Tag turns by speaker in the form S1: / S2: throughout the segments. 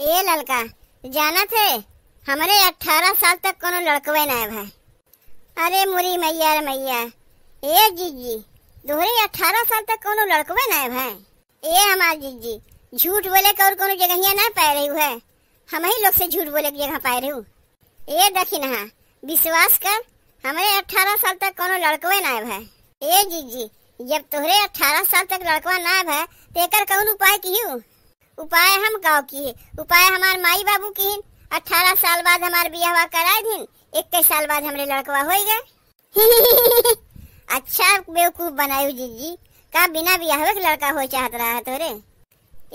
S1: ए लड़का जाना थे हमारे अठारह साल तक कोनो लड़कवे ना है भाई अरे मुरी मैया रे मैया ए जीजी दोहरे अठारह साल तक कोनो लड़कवे ना है भाई ए हमार जीजी झूठ बोले के और कोनो जगहिया ना पाए रही है हम ही लोग से झूठ बोले की जगह पाए रही ए दखी नहा विश्वास कर हमारे अठारह साल तक कोनो लड़कवे ना है भाई ए जीजी जब तोहरे अठारह साल तक लड़कवा ना है भाई तो एक कौन उपाय की हूँ उपाय हम गाँव की है उपाय हमारे माई बाबू की है अठारह साल बाद हमारे बिया हुआ कराए दिन इक्कीस साल बाद हमारे लड़कवा हो गए अच्छा बेवकूफ बनायू जी जी का बिना बिया हुए लड़का हो चाहत रहा है तोरे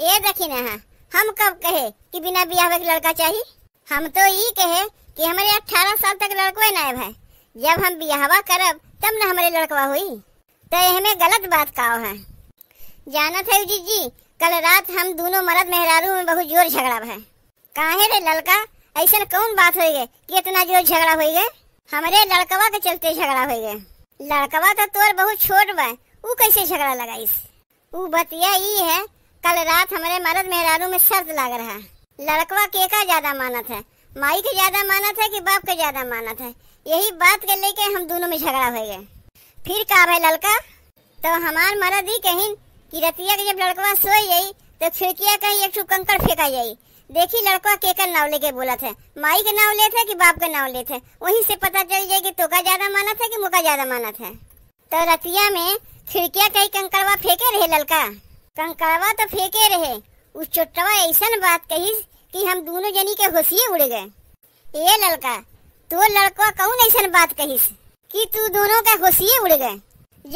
S1: ये देखी न हम कब कहे कि बिना बिया हुए लड़का चाहिए हम तो ये कहे कि हमारे अठारह साल तक लड़को ना है जब हम बियाहवा करब तब न हमारे लड़कवा हुई तो हमें गलत बात का है जानत है जी जी कल रात हम दोनों मरद मेहरारू में बहुत जोर झगड़ा भय काहे रे लड़का ऐसा कौन बात हो गए की इतना जोर झगड़ा हो गए हमारे लड़कवा के चलते झगड़ा हो गए लड़कवा तो तोर बहुत छोट बा वो कैसे झगड़ा लगाई वो बतिया ये है कल रात हमारे मरद मेहरारू में शर्त लग रहा लड़कवा के का ज्यादा मानत है माई के ज्यादा मानत है कि बाप के ज्यादा मानत है यही बात के लेके हम दोनों में झगड़ा हो गए फिर का भाई लड़का तो हमार मरद ही कहीं कि रतिया के जब लड़कवा सोई गई तो खिड़किया का एक कंकड़ फेंका गई देखी लड़का केकर नाव लेके बोला था माई के नाव लेते है कि बाप का नाव लेते है वहीं से पता चल जाए कि तोका ज्यादा माना था कि मुका ज्यादा माना था तो रतिया में खिड़किया का कंकड़वा फेंके रहे लड़का कंकड़वा तो फेंके रहे उस चोटवा ऐसा बात कही कि हम दोनों जनी के होशिये उड़ गए ये लड़का तो लड़का कौन ऐसा बात कही कि तू दोनों का होशिये उड़ गए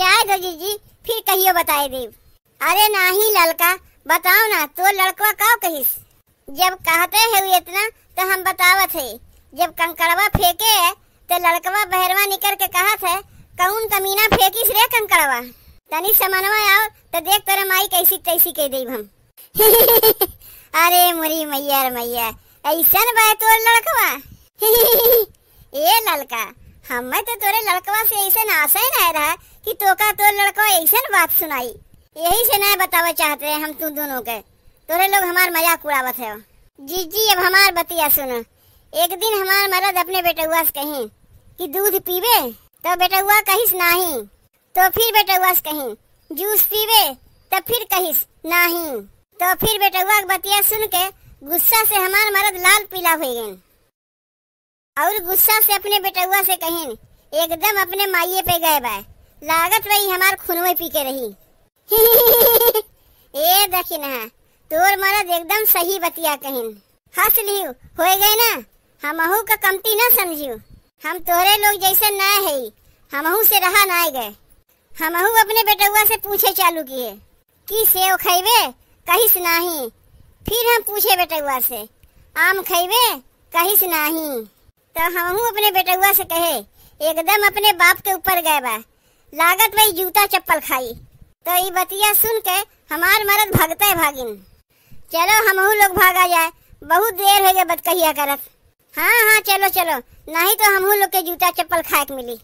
S1: जाए जी फिर कहियो बताए देव अरे नहीं ही ललका बताओ ना तो लड़कवा का कहिस जब कहते है इतना तो हम बतावत है जब कंकड़वा फेंके है तो लड़कवा बहरवा निकल के कहा है कौन कमीना फेंकी रे कंकड़वा तनी समनवा आओ तो देख तोरा माई कैसी तैसी कह दे हम अरे मुरी मैया रे मैया ऐसन बाय तो लड़कवा ए लड़का हमें तो तोरे लड़कवा से ऐसे आशा ही ना रहा कि तोका तो लड़का ऐसा बात सुनाई यही से नए बतावे चाहते हैं हम तुम दोनों के तोरे लोग हमार मजाक उड़ावत है जी जी अब हमार बतिया सुन एक दिन हमार मरद अपने बेटुआ हुआ कहीं कि दूध पीवे तो बेटुआ कहिस नाही तो फिर बेटा हुआ कहीं जूस पीवे तो फिर कहिस नाही तो फिर बेटा हुआ बतिया सुन के गुस्सा से हमार मरद लाल पीला हो गए और गुस्सा से अपने हुआ से कहीं एकदम अपने माइये पे गए भाई लागत वही हमार खुनवे पी के रही ए देखी ना तोर मरद एकदम सही बतिया कहिन हंस लियो हो गए ना हम अहू का कमती ना समझियो हम तोरे लोग जैसे ना है हम अहू से रहा ना गए हम अहू अपने बेटुआ से पूछे चालू किए की सेव खैबे कहिस नाही फिर हम पूछे बेटुआ से आम खैबे कहिस नाही तो हम अहू अपने बेटुआ से कहे एकदम अपने बाप के ऊपर गए बा लागत भाई जूता चप्पल खाई तो ये बतिया सुन के हमार मरद भगते भागिन
S2: चलो हम लोग भागा जाए
S1: बहुत देर हो गया बतकहिया करत हाँ हाँ चलो चलो नहीं तो हम लोग के जूता चप्पल खाए के मिली